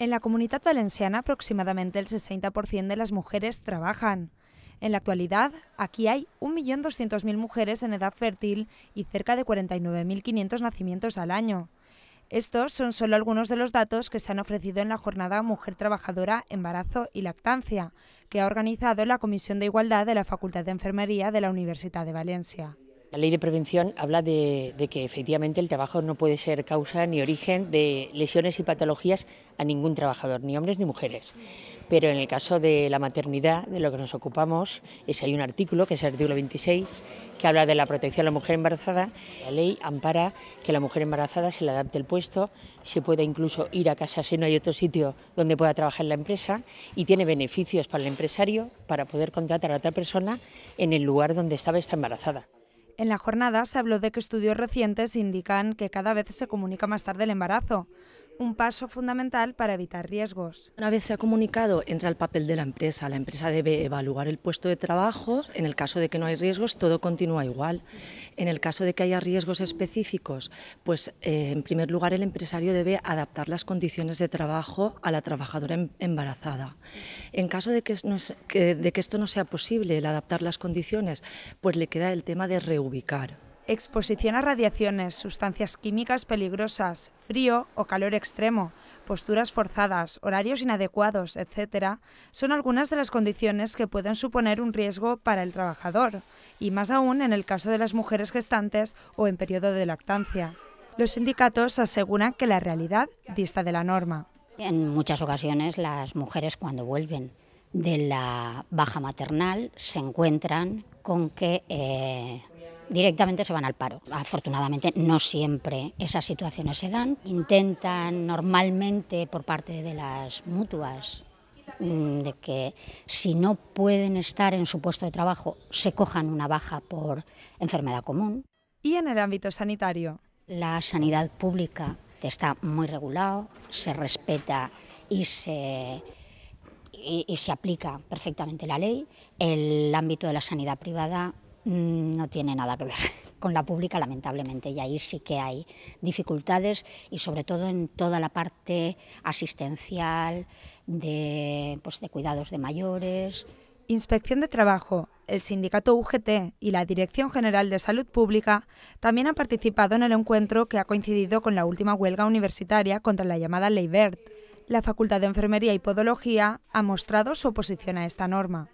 En la comunidad valenciana aproximadamente el 60% de las mujeres trabajan. En la actualidad, aquí hay 1.200.000 mujeres en edad fértil y cerca de 49.500 nacimientos al año. Estos son solo algunos de los datos que se han ofrecido en la jornada Mujer Trabajadora, Embarazo y Lactancia, que ha organizado la Comisión de Igualdad de la Facultad de Enfermería de la Universidad de Valencia. La ley de prevención habla de, que efectivamente el trabajo no puede ser causa ni origen de lesiones y patologías a ningún trabajador, ni hombres ni mujeres. Pero en el caso de la maternidad, de lo que nos ocupamos, es hay un artículo, que es el artículo 26, que habla de la protección a la mujer embarazada. La ley ampara que la mujer embarazada se le adapte el puesto, se pueda incluso ir a casa si no hay otro sitio donde pueda trabajar la empresa y tiene beneficios para el empresario para poder contratar a otra persona en el lugar donde estaba esta embarazada. En la jornada se habló de que estudios recientes indican que cada vez se comunica más tarde el embarazo un paso fundamental para evitar riesgos. Una vez se ha comunicado, entra el papel de la empresa. La empresa debe evaluar el puesto de trabajo. En el caso de que no hay riesgos, todo continúa igual. En el caso de que haya riesgos específicos, pues eh, en primer lugar el empresario debe adaptar las condiciones de trabajo a la trabajadora em-, embarazada. En caso de que, de que esto no sea posible, el adaptar las condiciones, pues le queda el tema de reubicar. Exposición a radiaciones, sustancias químicas peligrosas, frío o calor extremo, posturas forzadas, horarios inadecuados, etc., son algunas de las condiciones que pueden suponer un riesgo para el trabajador, y más aún en el caso de las mujeres gestantes o en periodo de lactancia. Los sindicatos aseguran que la realidad dista de la norma. En muchas ocasiones las mujeres cuando vuelven de la baja maternal se encuentran con que eh, directamente se van al paro. Afortunadamente no siempre esas situaciones se dan. Intentan normalmente por parte de las mutuas mm, de que si no pueden estar en su puesto de trabajo se cojan una baja por enfermedad común. ¿Y en el ámbito sanitario? La sanidad pública está muy regulado, se respeta y se y, se aplica perfectamente la ley. El ámbito de la sanidad privada Mm, no tiene nada que ver con la pública, lamentablemente, y ahí sí que hay dificultades, y sobre todo en toda la parte asistencial, de, pues, de cuidados de mayores. Inspección de Trabajo, el sindicato UGT y la Dirección General de Salud Pública también han participado en el encuentro que ha coincidido con la última huelga universitaria contra la llamada Ley Bert. La Facultad de Enfermería y Podología ha mostrado su oposición a esta norma.